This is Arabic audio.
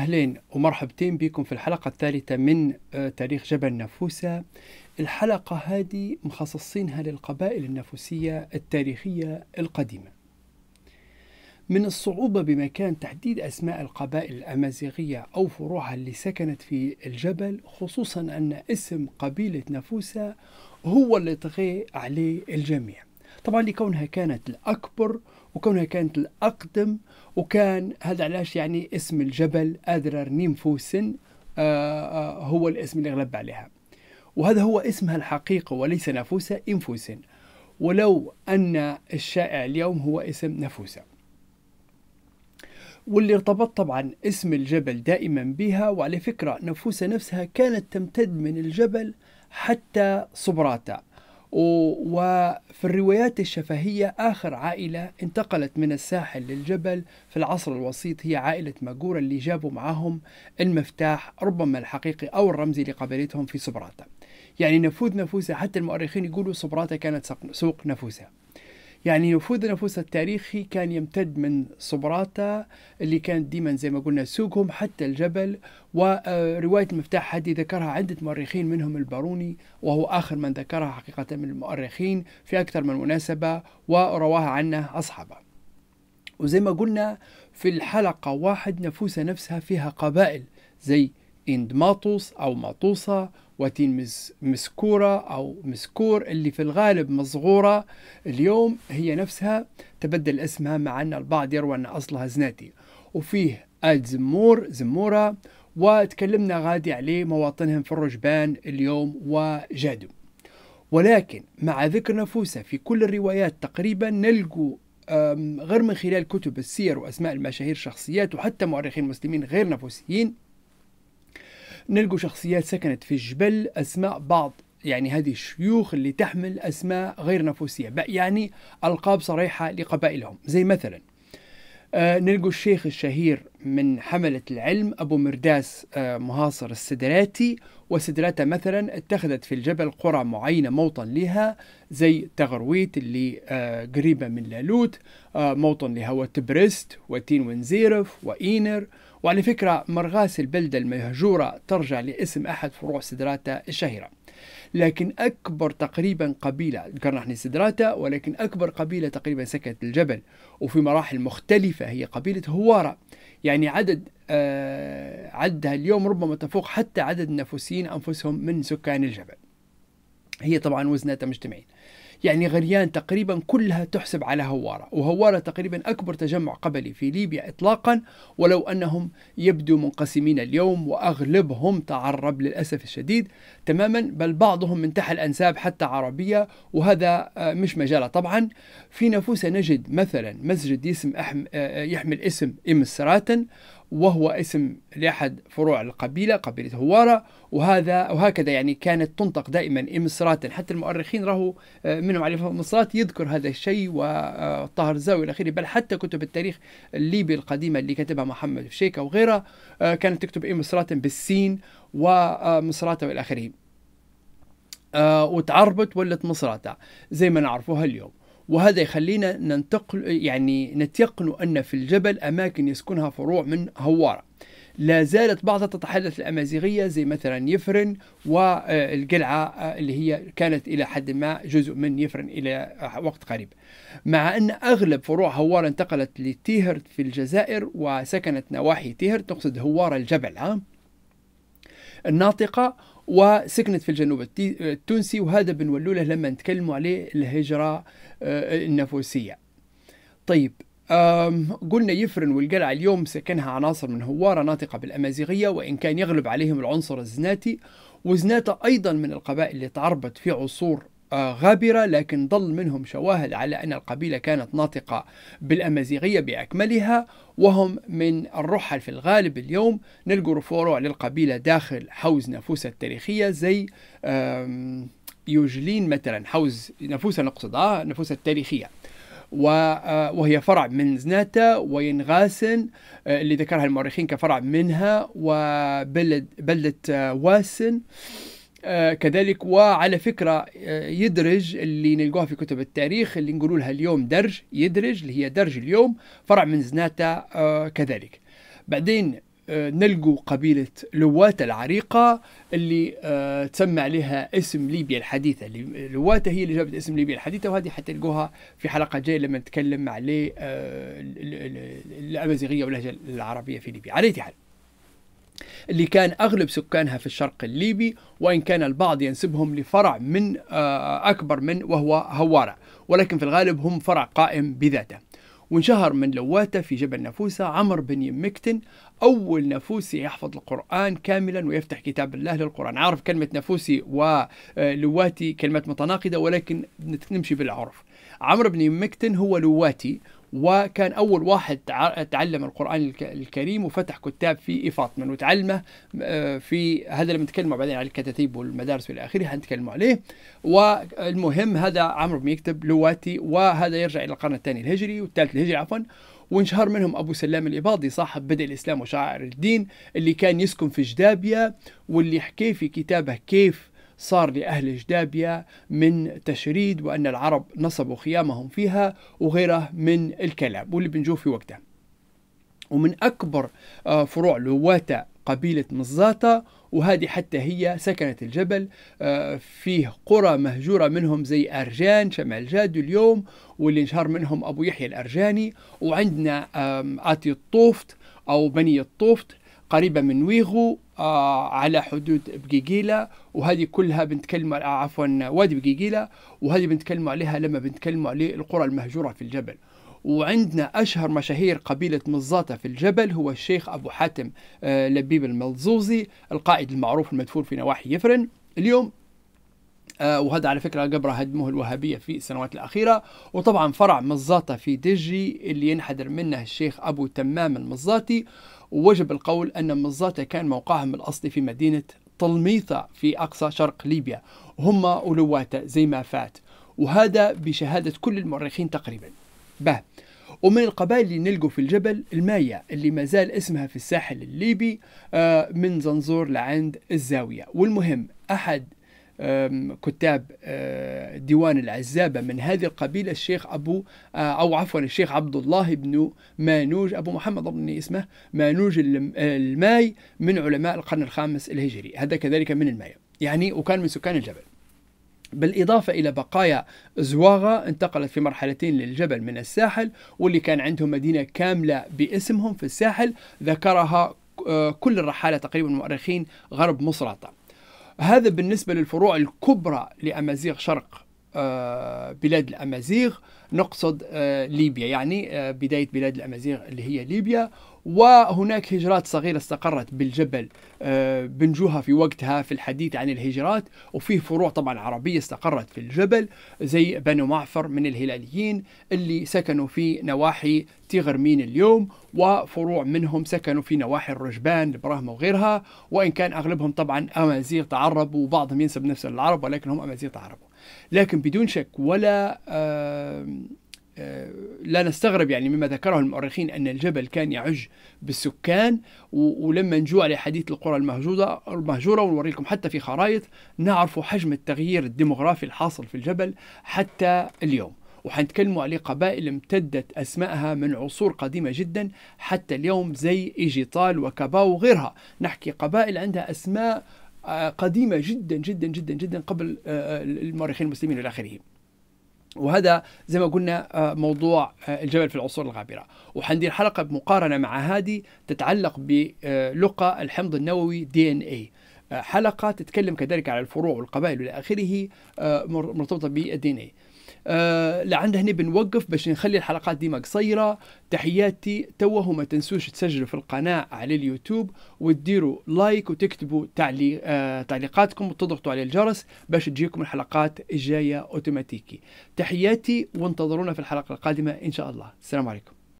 أهلين ومرحبتين بكم في الحلقة الثالثة من آه، تاريخ جبل نافوسة الحلقة هذه مخصصينها للقبائل النافوسية التاريخية القديمة من الصعوبة بمكان تحديد أسماء القبائل الأمازيغية أو فروعها اللي سكنت في الجبل خصوصا أن اسم قبيلة نافوسة هو اللي طغى عليه الجميع طبعا لكونها كانت الأكبر وكونها كانت الأقدم وكان هذا علاش يعني اسم الجبل آذرر نيمفوسن آه، آه، هو الاسم اللي غلب عليها وهذا هو اسمها الحقيقة وليس نافوسة إنفوسن ولو أن الشائع اليوم هو اسم نافوسة واللي ارتبط طبعا اسم الجبل دائما بها وعلى فكرة نفوسة نفسها كانت تمتد من الجبل حتى صبراتا وفي الروايات الشفهية آخر عائلة انتقلت من الساحل للجبل في العصر الوسيط هي عائلة ماجورا اللي جابوا معهم المفتاح ربما الحقيقي أو الرمزي لقبيلتهم في سبراتا يعني نفوذ نفوسة حتى المؤرخين يقولوا سبراتا كانت سوق نفوسة يعني نفوذ النفوس التاريخي كان يمتد من صبراتا اللي كانت ديما زي ما قلنا سوقهم حتى الجبل ورواية المفتاح هذه ذكرها عدة مؤرخين منهم الباروني وهو آخر من ذكرها حقيقة من المؤرخين في أكثر من مناسبة ورواها عنه أصحابه وزي ما قلنا في الحلقة واحد نفوس نفسها فيها قبائل زي إند ماطوس أو ماطوسة وتين مسكورة أو مسكور اللي في الغالب مصغورة اليوم هي نفسها تبدل اسمها مع أن البعض يروى أن أصلها زناتي وفيه آد زمور زمورة وتكلمنا غادي عليه مواطنهم في الرجبان اليوم وجادو ولكن مع ذكر نفوسه في كل الروايات تقريبا نلقوا غير من خلال كتب السير وأسماء المشاهير شخصيات وحتى مؤرخين مسلمين غير نفوسيين نلقوا شخصيات سكنت في الجبل أسماء بعض يعني هذه الشيوخ اللي تحمل أسماء غير نفوسية يعني ألقاب صريحة لقبائلهم زي مثلا آه نلقوا الشيخ الشهير من حملة العلم أبو مرداس آه مهاصر السدراتي وسدراتة مثلا اتخذت في الجبل قرى معينة موطن لها زي تغرويت اللي آه قريبة من لالوت آه، موطن لهوا تبرست وتين ونزيرف وإينر وعلى فكرة مرغاس البلدة المهجورة ترجع لاسم أحد فروع سدراتا الشهيرة لكن أكبر تقريبا قبيلة ذكرنا سدراتا ولكن أكبر قبيلة تقريبا سكنت الجبل وفي مراحل مختلفة هي قبيلة هوارة يعني عدد آه عدها اليوم ربما تفوق حتى عدد النفوسيين أنفسهم من سكان الجبل هي طبعا وزناتها مجتمعين يعني غريان تقريبا كلها تحسب على هوارة وهوارة تقريبا أكبر تجمع قبلي في ليبيا إطلاقا ولو أنهم يبدو منقسمين اليوم وأغلبهم تعرب للأسف الشديد تماما بل بعضهم من تحت الأنساب حتى عربية وهذا آه، مش مجاله طبعا في نفوسه نجد مثلا مسجد يسم أحم آه، آه، يحمل اسم إم السراتن وهو اسم لأحد فروع القبيلة قبيلة هوارة وهذا وهكذا يعني كانت تنطق دائما إم السراتن حتى المؤرخين راهو منهم علي مصرات يذكر هذا الشيء وطاهر الزاوي الى اخره بل حتى كتب التاريخ الليبي القديمه اللي كتبها محمد الشيكة وغيرها آه، كانت تكتب ايه مصرات بالسين ومصرات والى اخره آه، وتعربت ولت مصراتة زي ما نعرفوها اليوم وهذا يخلينا ننتقل يعني نتيقن أن في الجبل أماكن يسكنها فروع من هوارة لا زالت بعضها تتحدث الأمازيغية زي مثلا يفرن والقلعة آه، آه، اللي هي كانت إلى حد ما جزء من يفرن إلى آه، وقت قريب مع أن أغلب فروع هوارة انتقلت لتيهرت في الجزائر وسكنت نواحي تيهرت نقصد هوارة الجبل الناطقة وسكنت في الجنوب التونسي وهذا بنولوله لما نتكلموا عليه الهجرة النفوسية طيب قلنا يفرن والقلعة اليوم سكنها عناصر من هوارة ناطقة بالأمازيغية وإن كان يغلب عليهم العنصر الزناتي وزناتة أيضا من القبائل اللي تعربت في عصور آه، غابرة لكن ظل منهم شواهد على أن القبيلة كانت ناطقة بالأمازيغية بأكملها وهم من الرحل في الغالب اليوم نلقوا فروع للقبيلة داخل حوز نافوسها التاريخية زي يوجلين مثلا حوز نافوسها نقصد آه نافوسها التاريخية آه، وهي فرع من زناتا وينغاسن آه، اللي ذكرها المؤرخين كفرع منها وبلد بلدة آه، واسن كذلك وعلى فكرة يدرج اللي نلقوها في كتب التاريخ اللي نقول لها اليوم درج يدرج اللي هي درج اليوم فرع من زناتا كذلك بعدين آه، نلقوا قبيلة لواتة العريقة اللي آه، تسمى عليها اسم ليبيا الحديثة لواتة هي اللي جابت اسم ليبيا الحديثة وهذه حتلقوها في حلقة جاية لما نتكلم على آه، الأمازيغية واللهجة العربية في ليبيا على حال اللي كان أغلب سكانها في الشرق الليبي وإن كان البعض ينسبهم لفرع من أكبر من وهو هوارة ولكن في الغالب هم فرع قائم بذاته وانشهر من لواته في جبل نافوسة عمر بن يمكتن أول نافوسي يحفظ القرآن كاملا ويفتح كتاب الله للقرآن عارف كلمة نافوسي ولواتي آه، كلمات متناقضة ولكن نمشي بالعرف عمرو بن مكتن هو لواتي وكان أول واحد تعلم القرآن الكريم وفتح كتاب في إفاطمن وتعلمه آه، في هذا لما بنتكلم بعدين على الكتاتيب والمدارس والى آخره حنتكلم عليه والمهم هذا عمرو بن يكتب لواتي وهذا يرجع إلى القرن الثاني الهجري والثالث الهجري عفوا وانشهر منهم أبو سلام الإباضي صاحب بدء الإسلام وشعائر الدين اللي كان يسكن في جدابية واللي حكي في كتابه كيف صار لأهل جدابية من تشريد وأن العرب نصبوا خيامهم فيها وغيره من الكلام واللي بنشوف في وقته ومن أكبر آه، فروع لواتا قبيلة مزاطة وهذه حتى هي سكنت الجبل آه، فيه قرى مهجورة منهم زي أرجان شمال جاد اليوم واللي انشهر منهم أبو يحيى الأرجاني وعندنا آتي الطوفت أو بني الطوفت قريبة من ويغو آه على حدود بقيقيلة وهذه كلها بنتكلم آه عفوا وادي بقيقيلة وهذه بنتكلم عليها لما بنتكلم على القرى المهجورة في الجبل وعندنا أشهر مشاهير قبيلة مزاطة في الجبل هو الشيخ أبو حاتم آه لبيب الملزوزي القائد المعروف المدفون في نواحي يفرن اليوم آه وهذا على فكره قبره هدموه الوهابيه في السنوات الاخيره وطبعا فرع مزاطه في دجي اللي ينحدر منه الشيخ ابو تمام المزاطي ووجب القول أن مزاتا كان موقعهم الأصلي في مدينة طلميطة في أقصى شرق ليبيا هم ألواتا زي ما فات وهذا بشهادة كل المؤرخين تقريبا به ومن القبائل اللي نلقوا في الجبل المايا اللي ما زال اسمها في الساحل الليبي آه، من زنزور لعند الزاوية والمهم أحد كتاب أه، ديوان العزابة من هذه القبيلة الشيخ أبو أه، أو عفوا الشيخ عبد الله بن مانوج أبو محمد أظن اسمه مانوج الماي من علماء القرن الخامس الهجري هذا كذلك من الماي يعني وكان من سكان الجبل بالإضافة إلى بقايا زواغة انتقلت في مرحلتين للجبل من الساحل واللي كان عندهم مدينة كاملة باسمهم في الساحل ذكرها أه، كل الرحالة تقريبا المؤرخين غرب مصراطة هذا بالنسبة للفروع الكبرى لأمازيغ شرق آه، بلاد الأمازيغ نقصد آه، ليبيا يعني آه، بداية بلاد الأمازيغ اللي هي ليبيا وهناك هجرات صغيرة استقرت بالجبل آه، بنجوها في وقتها في الحديث عن الهجرات وفيه فروع طبعا عربية استقرت في الجبل زي بنو معفر من الهلاليين اللي سكنوا في نواحي تيغرمين اليوم وفروع منهم سكنوا في نواحي الرجبان البراهمة وغيرها وإن كان أغلبهم طبعا أمازيغ تعربوا وبعضهم ينسب نفسه للعرب ولكن هم أمازيغ تعربوا لكن بدون شك ولا آه لا نستغرب يعني مما ذكره المؤرخين أن الجبل كان يعج بالسكان ولما نجوا على حديث القرى المهجورة المهجورة ونوريكم حتى في خرائط نعرف حجم التغيير الديموغرافي الحاصل في الجبل حتى اليوم وحنتكلموا على قبائل امتدت أسمائها من عصور قديمة جدا حتى اليوم زي إيجيطال وكباو وغيرها نحكي قبائل عندها أسماء آه، قديمة جدا جدا جدا جدا قبل آه، آه، المؤرخين المسلمين إلى آخره وهذا زي ما قلنا آه، موضوع آه، الجبل في العصور الغابرة وحندير حلقة بمقارنة مع هذه تتعلق بلقى الحمض النووي دي ان اي آه، حلقة تتكلم كذلك على الفروع والقبائل وإلى آخره مرتبطة بالدي ان اي آه، لعند هنا بنوقف باش نخلي الحلقات ديما قصيره تحياتي توه ما تنسوش تسجلوا في القناه على اليوتيوب وتديروا لايك وتكتبوا تعليق آه تعليقاتكم وتضغطوا على الجرس باش تجيكم الحلقات الجايه اوتوماتيكي تحياتي وانتظرونا في الحلقه القادمه ان شاء الله السلام عليكم